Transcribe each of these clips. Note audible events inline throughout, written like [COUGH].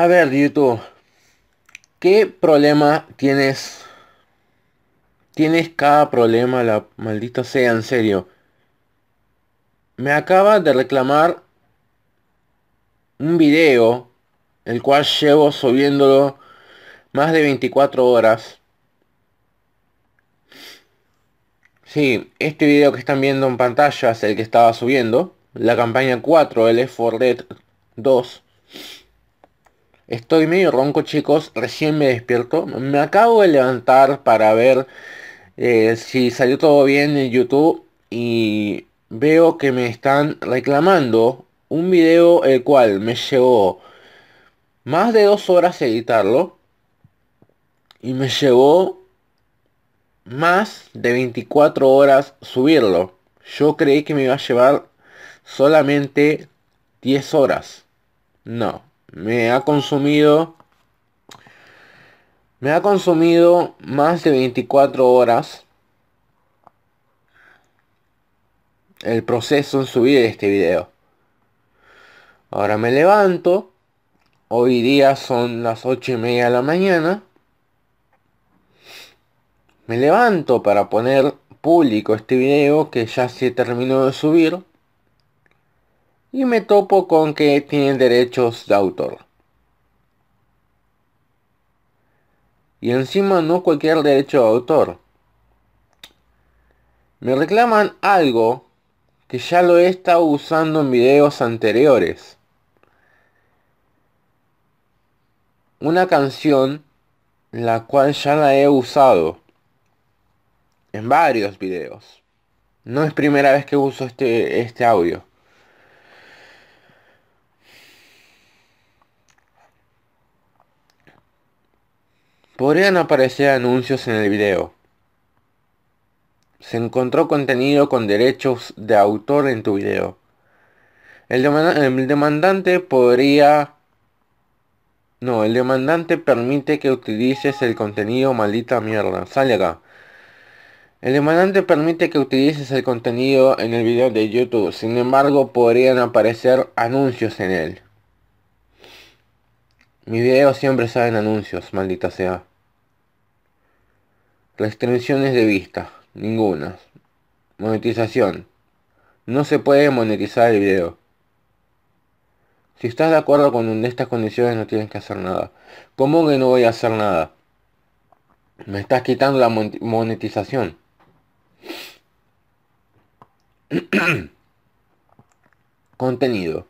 A ver, YouTube. ¿Qué problema tienes? Tienes cada problema, la maldita sea, en serio. Me acaba de reclamar un video, el cual llevo subiéndolo más de 24 horas. Sí, este video que están viendo en pantalla es el que estaba subiendo. La campaña 4, el F4 Red 2. Estoy medio ronco, chicos. Recién me despierto. Me acabo de levantar para ver eh, si salió todo bien en YouTube. Y veo que me están reclamando un video el cual me llevó más de dos horas editarlo. Y me llevó más de 24 horas subirlo. Yo creí que me iba a llevar solamente 10 horas. No, me ha consumido me ha consumido más de 24 horas el proceso en subir este video. Ahora me levanto. Hoy día son las 8 y media de la mañana. Me levanto para poner público este video que ya se terminó de subir y me topo con que tienen derechos de autor. Y encima no cualquier derecho de autor. Me reclaman algo que ya lo he estado usando en videos anteriores. Una canción la cual ya la he usado en varios videos. No es primera vez que uso este, este audio. Podrían aparecer anuncios en el video. Se encontró contenido con derechos de autor en tu video. El, demandante podría... No, el demandante permite que utilices el contenido maldita mierda. Sale acá. El demandante permite que utilices el contenido en el video de YouTube. Sin embargo, podrían aparecer anuncios en él. Mi videos siempre salen anuncios, maldita sea. Restricciones de vista. Ninguna. Monetización. No se puede monetizar el video. Si estás de acuerdo con estas condiciones no tienes que hacer nada. ¿Cómo que no voy a hacer nada? Me estás quitando la monetización. [COUGHS] Contenido.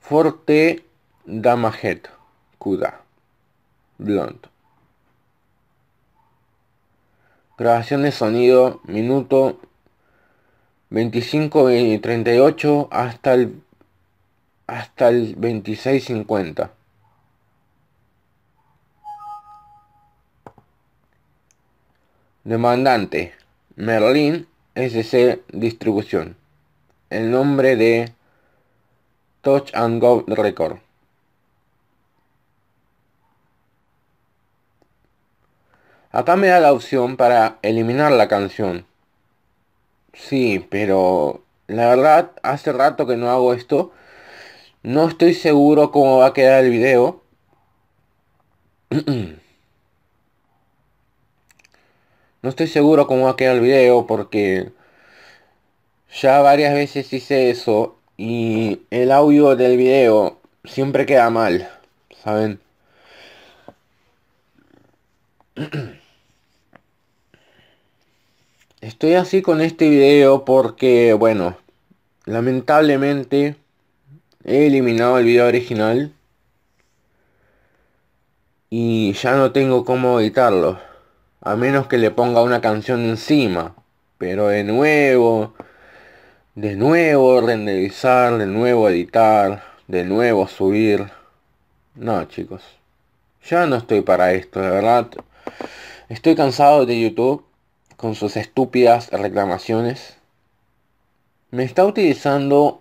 Forte Damajet. Cuda. Blunt. Grabación de sonido, minuto 25 y 38 hasta el, hasta el 26.50. Demandante, Merlin SC Distribución. El nombre de Touch and Go Record. Acá me da la opción para eliminar la canción. Sí, pero la verdad hace rato que no hago esto. No estoy seguro cómo va a quedar el video. [CLEARS THROAT] no estoy seguro cómo va a quedar el video porque ya varias veces hice eso y el audio del video siempre queda mal, ¿saben? [CLEARS THROAT] Estoy así con este video porque, bueno, lamentablemente he eliminado el video original y ya no tengo cómo editarlo. A menos que le ponga una canción encima. Pero de nuevo, de nuevo renderizar, de nuevo editar, de nuevo subir. No, chicos. Ya no estoy para esto, de verdad. Estoy cansado de YouTube con sus estúpidas reclamaciones. Me está utilizando...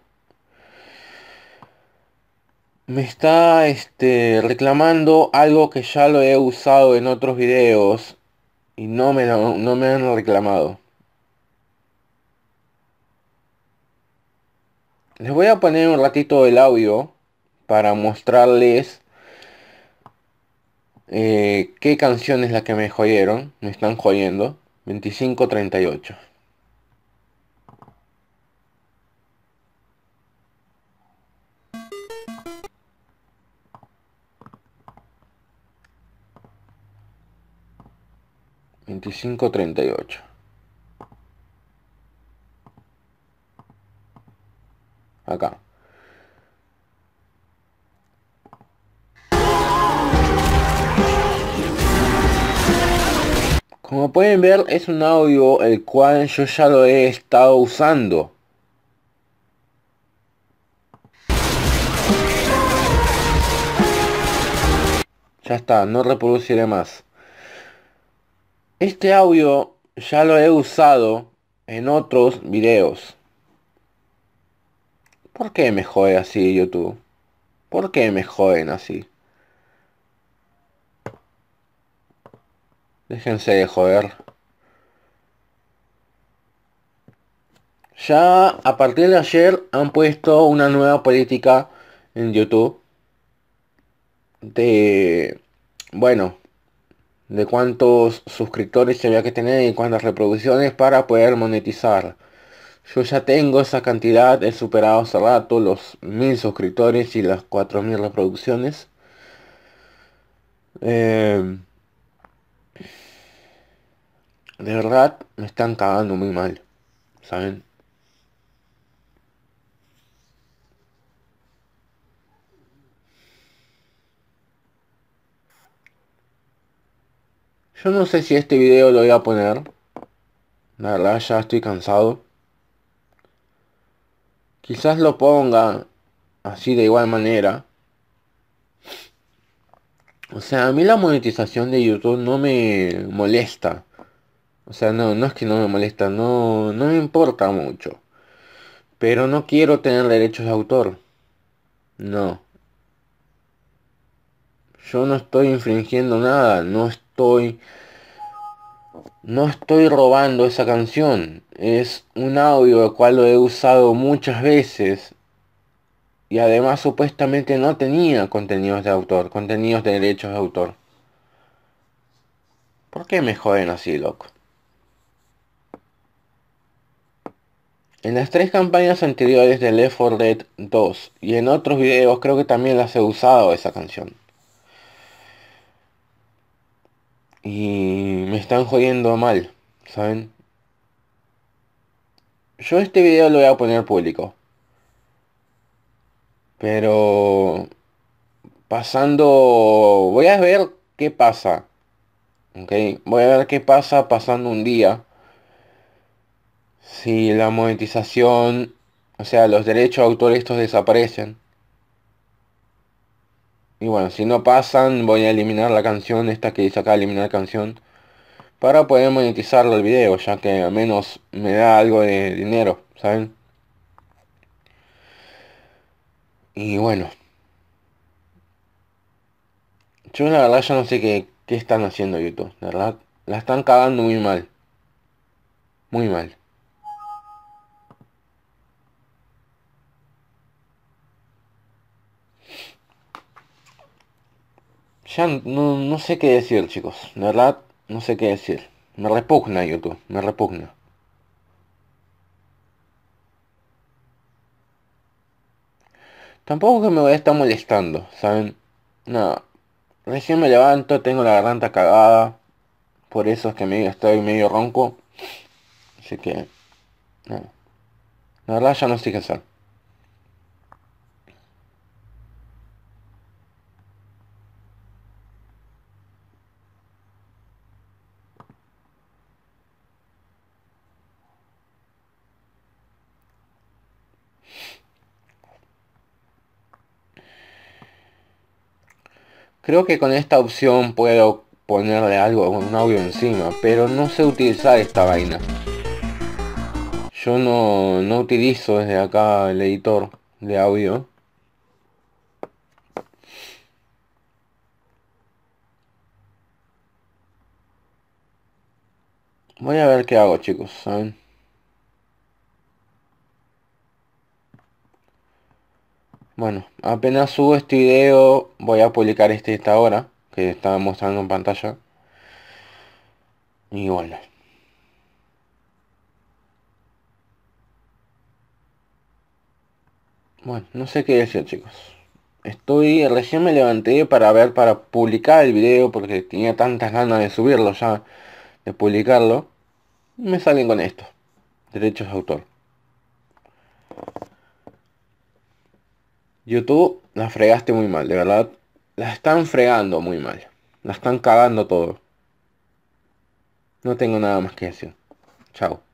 Me está este, reclamando algo que ya lo he usado en otros videos y no me, no me han reclamado. Les voy a poner un ratito el audio para mostrarles eh, ¿Qué canción es la que me jodieron? Me están jodiendo. 2538. Veinticinco treinta y ocho. Como pueden ver es un audio el cual yo ya lo he estado usando. Ya está, no reproduciré más. Este audio ya lo he usado en otros videos. ¿Por qué me jode así YouTube? ¿Por qué me joden así? Déjense de joder. Ya a partir de ayer han puesto una nueva política en YouTube. De... Bueno. De cuántos suscriptores había que tener y cuántas reproducciones para poder monetizar. Yo ya tengo esa cantidad, he superado hace rato los mil suscriptores y las mil reproducciones. Eh, de verdad me están cagando muy mal, ¿saben? Yo no sé si este video lo voy a poner. La verdad ya estoy cansado. Quizás lo ponga así de igual manera. O sea, a mí la monetización de YouTube no me molesta. O sea, no, no es que no me molesta, no, no me importa mucho. Pero no quiero tener derechos de autor. No. Yo no estoy infringiendo nada, no estoy... No estoy robando esa canción. Es un audio al cual lo he usado muchas veces. Y además supuestamente no tenía contenidos de autor, contenidos de derechos de autor. ¿Por qué me joden así, loco? En las tres campañas anteriores de Left 4 Dead 2 y en otros videos creo que también las he usado esa canción. Y me están jodiendo mal, ¿saben? Yo este video lo voy a poner público. Pero pasando, voy a ver qué pasa. ¿Ok? Voy a ver qué pasa pasando un día si la monetización, o sea, los derechos de autor estos desaparecen. Y bueno, si no pasan, voy a eliminar la canción, esta que dice acá, eliminar canción, para poder monetizarlo el video, ya que al menos me da algo de dinero, ¿saben? Y bueno. Yo la verdad ya no sé qué, están haciendo YouTube, verdad. La están cagando muy mal. Muy mal. Ya no, sé qué decir, chicos. La verdad, no sé qué decir. Me repugna YouTube, me repugna. Tampoco que me voy a estar molestando, ¿saben? Nada. Recién me levanto, tengo la garganta cagada. Por eso es que me estoy medio ronco. Así que... No. La verdad ya no sé qué hacer. Creo que con esta opción puedo ponerle algo, un audio encima, pero no sé utilizar esta vaina. Yo no, no utilizo desde acá el editor de audio. Voy a ver qué hago chicos, Bueno, apenas subo este video, voy a publicar este esta hora, que estaba mostrando en pantalla. Y bueno. Bueno, no sé qué decir chicos. Estoy, recién me levanté para ver, para publicar el video, porque tenía tantas ganas de subirlo ya, de publicarlo. Me salen con esto. Derechos de autor. YouTube la fregaste muy mal, de verdad. La están fregando muy mal. La están cagando todo. No tengo nada más que decir. Chao.